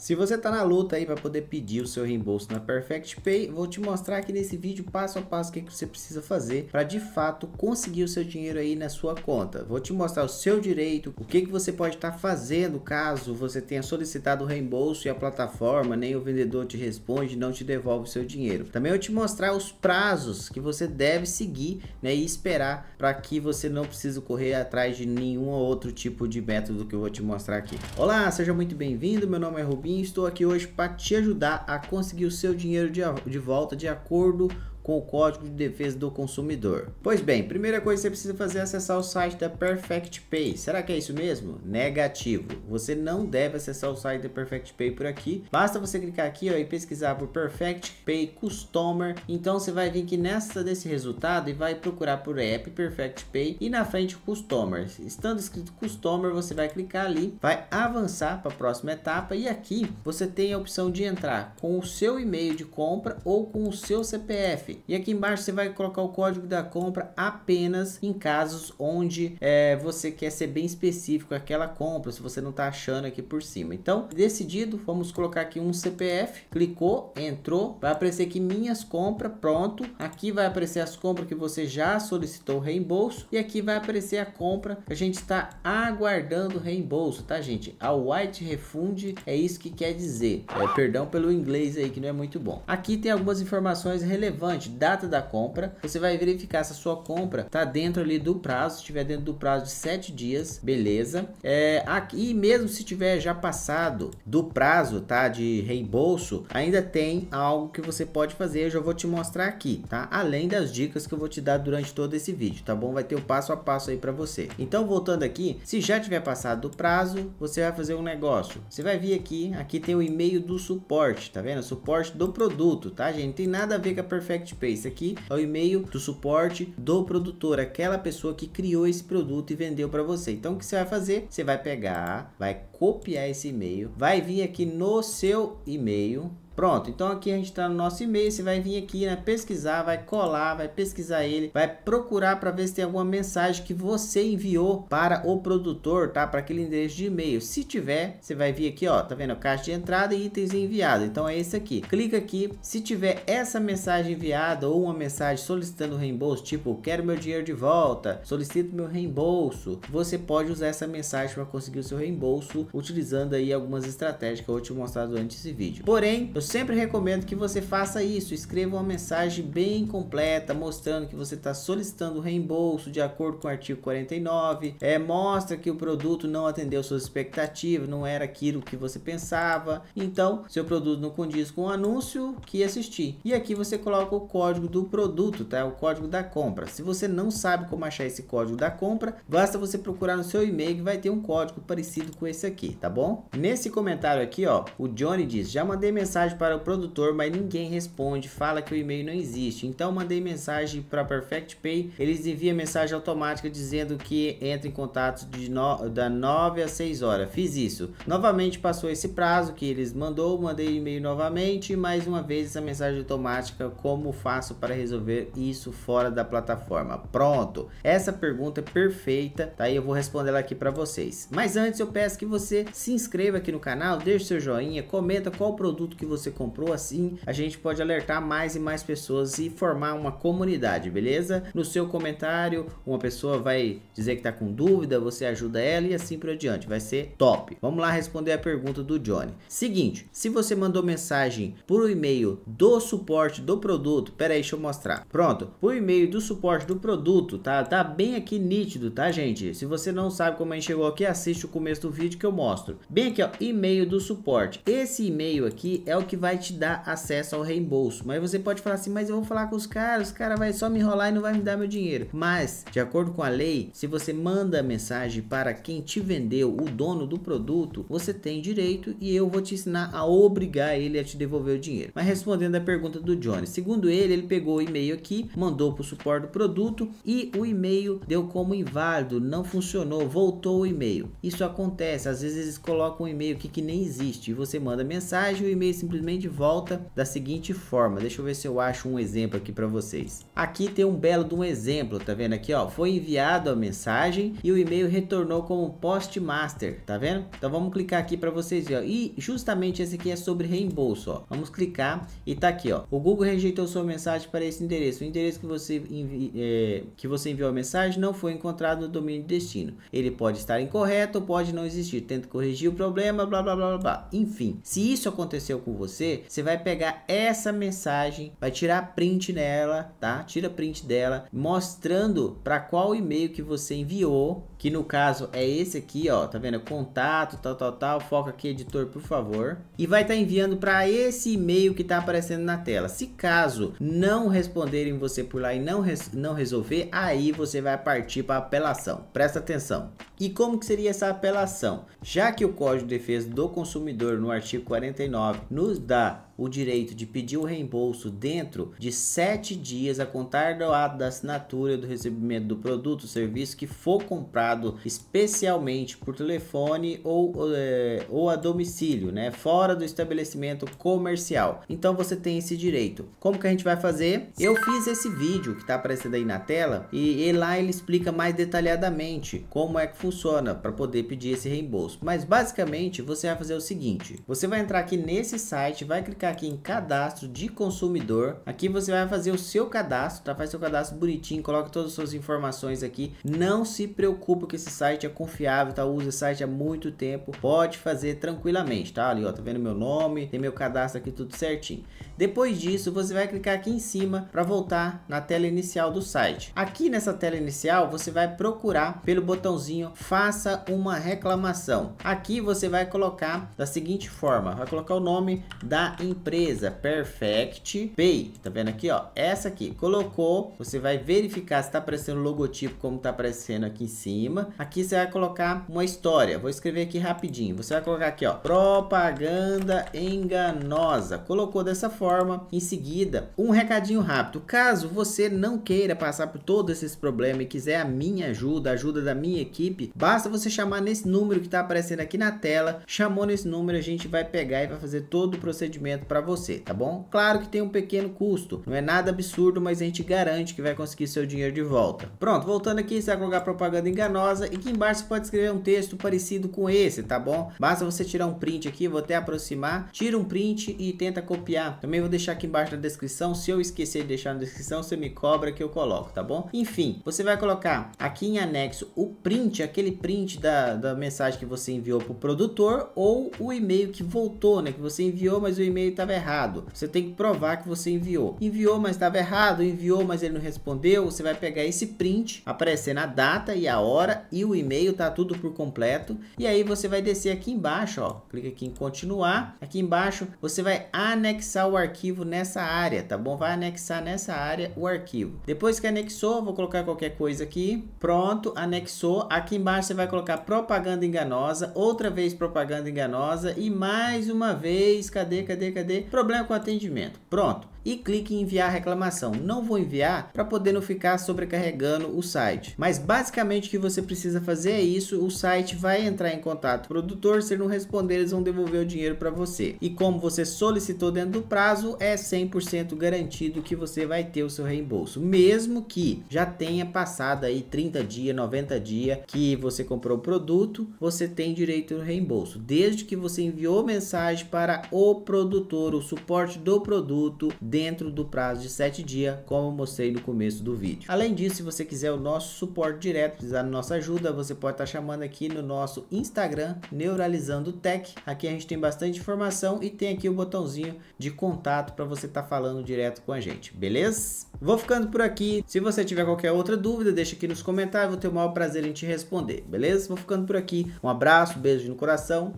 Se você está na luta aí para poder pedir o seu reembolso na Perfect Pay, vou te mostrar aqui nesse vídeo passo a passo o que, que você precisa fazer para de fato conseguir o seu dinheiro aí na sua conta. Vou te mostrar o seu direito, o que, que você pode estar tá fazendo caso você tenha solicitado o reembolso e a plataforma nem o vendedor te responde, não te devolve o seu dinheiro. Também vou te mostrar os prazos que você deve seguir né, e esperar para que você não precise correr atrás de nenhum outro tipo de método que eu vou te mostrar aqui. Olá, seja muito bem-vindo, meu nome é Rubinho e estou aqui hoje para te ajudar a conseguir o seu dinheiro de, de volta de acordo com o Código de Defesa do Consumidor. Pois bem, primeira coisa que você precisa fazer é acessar o site da Perfect Pay. Será que é isso mesmo? Negativo. Você não deve acessar o site da Perfect Pay por aqui. Basta você clicar aqui ó, e pesquisar por Perfect Pay Customer. Então você vai vir aqui nessa desse resultado e vai procurar por app Perfect Pay e na frente Customer. Estando escrito Customer, você vai clicar ali, vai avançar para a próxima etapa e aqui você tem a opção de entrar com o seu e-mail de compra ou com o seu CPF e aqui embaixo você vai colocar o código da compra apenas em casos onde é, você quer ser bem específico aquela compra, se você não está achando aqui por cima. Então, decidido, vamos colocar aqui um CPF, clicou, entrou, vai aparecer aqui minhas compras, pronto. Aqui vai aparecer as compras que você já solicitou reembolso e aqui vai aparecer a compra que a gente está aguardando reembolso, tá gente? A White Refund é isso que quer dizer. É, perdão pelo inglês aí que não é muito bom. Aqui tem algumas informações relevantes importante, data da compra. Você vai verificar se a sua compra tá dentro ali do prazo. Se estiver dentro do prazo de 7 dias, beleza. É, aqui mesmo se tiver já passado do prazo, tá? De reembolso, ainda tem algo que você pode fazer. Eu já vou te mostrar aqui, tá? Além das dicas que eu vou te dar durante todo esse vídeo, tá bom? Vai ter o passo a passo aí para você. Então, voltando aqui, se já tiver passado do prazo, você vai fazer um negócio. Você vai vir aqui, aqui tem o e-mail do suporte, tá vendo? Suporte do produto, tá, gente? Não tem nada a ver com a Perfect PicPay. aqui é o e-mail do suporte do produtor, aquela pessoa que criou esse produto e vendeu para você. Então o que você vai fazer? Você vai pegar, vai copiar esse e-mail, vai vir aqui no seu e-mail. Pronto, então aqui a gente está no nosso e-mail, você vai vir aqui, né, pesquisar, vai colar, vai pesquisar ele, vai procurar para ver se tem alguma mensagem que você enviou para o produtor, tá? Para aquele endereço de e-mail. Se tiver, você vai vir aqui, ó, tá vendo? Caixa de entrada e itens enviados. Então é esse aqui. Clica aqui, se tiver essa mensagem enviada ou uma mensagem solicitando reembolso, tipo, quero meu dinheiro de volta, solicito meu reembolso, você pode usar essa mensagem para conseguir o seu reembolso utilizando aí algumas estratégias que eu vou te mostrar durante esse vídeo. Porém, eu sempre recomendo que você faça isso, escreva uma mensagem bem completa, mostrando que você está solicitando reembolso de acordo com o artigo 49, é, mostra que o produto não atendeu suas expectativas, não era aquilo que você pensava, então seu produto não condiz com o anúncio que assistir. E aqui você coloca o código do produto, tá? O código da compra. Se você não sabe como achar esse código da compra, basta você procurar no seu e-mail que vai ter um código parecido com esse aqui aqui, tá bom? Nesse comentário aqui, ó, o Johnny diz: "Já mandei mensagem para o produtor, mas ninguém responde, fala que o e-mail não existe. Então mandei mensagem para Perfect Pay, eles enviam mensagem automática dizendo que entra em contato de no... da 9 às 6 horas. Fiz isso. Novamente passou esse prazo que eles mandou, mandei e-mail novamente, mais uma vez essa mensagem automática, como faço para resolver isso fora da plataforma?" Pronto. Essa pergunta é perfeita, tá? eu vou responder ela aqui para vocês. Mas antes eu peço que você você se inscreva aqui no canal, deixe seu joinha, comenta qual produto que você comprou, assim a gente pode alertar mais e mais pessoas e formar uma comunidade, beleza? No seu comentário, uma pessoa vai dizer que tá com dúvida, você ajuda ela e assim por diante, vai ser top. Vamos lá responder a pergunta do Johnny. Seguinte, se você mandou mensagem por e-mail do suporte do produto, pera aí, deixa eu mostrar. Pronto, por e-mail do suporte do produto, tá? Tá bem aqui nítido, tá, gente? Se você não sabe como a gente chegou aqui, assiste o começo do vídeo que eu mostro. Bem aqui, ó, e-mail do suporte. Esse e-mail aqui é o que vai te dar acesso ao reembolso. Mas você pode falar assim, mas eu vou falar com os caras, os caras vai só me enrolar e não vai me dar meu dinheiro. Mas, de acordo com a lei, se você manda mensagem para quem te vendeu, o dono do produto, você tem direito e eu vou te ensinar a obrigar ele a te devolver o dinheiro. Mas respondendo a pergunta do Johnny, segundo ele, ele pegou o e-mail aqui, mandou para o suporte do produto e o e-mail deu como inválido, não funcionou, voltou o e-mail. Isso acontece, às vezes vezes eles colocam um e-mail aqui que nem existe. E você manda mensagem, e o e-mail simplesmente volta da seguinte forma. Deixa eu ver se eu acho um exemplo aqui para vocês. Aqui tem um belo de um exemplo, tá vendo aqui, ó? Foi enviado a mensagem e o e-mail retornou como postmaster, tá vendo? Então vamos clicar aqui para vocês verem. E justamente esse aqui é sobre reembolso, ó. Vamos clicar e tá aqui, ó. O Google rejeitou sua mensagem para esse endereço. O endereço que você, envi é, que você enviou a mensagem não foi encontrado no domínio de destino. Ele pode estar incorreto ou pode não existir tenta corrigir o problema, blá blá blá blá. Enfim, se isso aconteceu com você, você vai pegar essa mensagem, vai tirar print nela, tá? Tira print dela, mostrando para qual e-mail que você enviou que no caso é esse aqui, ó, tá vendo? É contato, tal, tal, tal, foca aqui, editor, por favor. E vai estar tá enviando para esse e-mail que tá aparecendo na tela. Se caso não responderem você por lá e não, res não resolver, aí você vai partir para apelação. Presta atenção. E como que seria essa apelação? Já que o Código de Defesa do Consumidor, no artigo 49, nos dá o direito de pedir o reembolso dentro de sete dias a contar do ato da assinatura do recebimento do produto ou serviço que for comprado especialmente por telefone ou, é, ou a domicílio, né? Fora do estabelecimento comercial. Então você tem esse direito. Como que a gente vai fazer? Eu fiz esse vídeo que está aparecendo aí na tela e, e lá ele explica mais detalhadamente como é que funciona para poder pedir esse reembolso. Mas basicamente você vai fazer o seguinte: você vai entrar aqui nesse site, vai clicar clicar aqui em cadastro de consumidor. Aqui você vai fazer o seu cadastro, tá? Faz seu cadastro bonitinho, coloca todas as suas informações aqui. Não se preocupe que esse site é confiável, tá? Usa esse site há muito tempo, pode fazer tranquilamente, tá? Ali, ó, tá vendo meu nome, tem meu cadastro aqui tudo certinho. Depois disso, você vai clicar aqui em cima para voltar na tela inicial do site. Aqui nessa tela inicial, você vai procurar pelo botãozinho faça uma reclamação. Aqui você vai colocar da seguinte forma, vai colocar o nome da empresa empresa Perfect Pay. Tá vendo aqui, ó? Essa aqui. Colocou, você vai verificar se tá aparecendo o logotipo como tá aparecendo aqui em cima. Aqui você vai colocar uma história. Vou escrever aqui rapidinho. Você vai colocar aqui, ó. Propaganda enganosa. Colocou dessa forma. Em seguida, um recadinho rápido. Caso você não queira passar por todos esses problemas e quiser a minha ajuda, a ajuda da minha equipe, basta você chamar nesse número que tá aparecendo aqui na tela. Chamou nesse número, a gente vai pegar e vai fazer todo o procedimento atendimento para você, tá bom? Claro que tem um pequeno custo, não é nada absurdo, mas a gente garante que vai conseguir seu dinheiro de volta. Pronto, voltando aqui, você vai colocar propaganda enganosa e aqui embaixo você pode escrever um texto parecido com esse, tá bom? Basta você tirar um print aqui, vou até aproximar, tira um print e tenta copiar. Também vou deixar aqui embaixo na descrição, se eu esquecer de deixar na descrição, você me cobra que eu coloco, tá bom? Enfim, você vai colocar aqui em anexo o print, aquele print da, da mensagem que você enviou pro produtor ou o e-mail que voltou, né? Que você enviou, mas o e-mail estava errado. Você tem que provar que você enviou. Enviou, mas estava errado, enviou, mas ele não respondeu. Você vai pegar esse print, aparecendo a data e a hora e o e-mail, tá tudo por completo. E aí você vai descer aqui embaixo, ó. Clica aqui em continuar. Aqui embaixo você vai anexar o arquivo nessa área, tá bom? Vai anexar nessa área o arquivo. Depois que anexou, vou colocar qualquer coisa aqui. Pronto, anexou. Aqui embaixo você vai colocar propaganda enganosa, outra vez propaganda enganosa e mais uma vez, cadê, cadê, cadê? problema com atendimento. Pronto e clique em enviar reclamação. Não vou enviar para poder não ficar sobrecarregando o site. Mas basicamente o que você precisa fazer é isso, o site vai entrar em contato com o produtor, se ele não responder eles vão devolver o dinheiro para você. E como você solicitou dentro do prazo, é 100% garantido que você vai ter o seu reembolso, mesmo que já tenha passado aí 30 dias, 90 dias que você comprou o produto, você tem direito ao reembolso, desde que você enviou mensagem para o produtor, o suporte do produto dentro do prazo de 7 dias, como eu mostrei no começo do vídeo. Além disso, se você quiser o nosso suporte direto, precisar da nossa ajuda, você pode estar tá chamando aqui no nosso Instagram, Neuralizando Tech. Aqui a gente tem bastante informação e tem aqui o botãozinho de contato para você estar tá falando direto com a gente, beleza? Vou ficando por aqui. Se você tiver qualquer outra dúvida, deixa aqui nos comentários, vou ter o maior prazer em te responder, beleza? Vou ficando por aqui. Um abraço, beijo no coração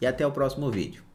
e até o próximo vídeo.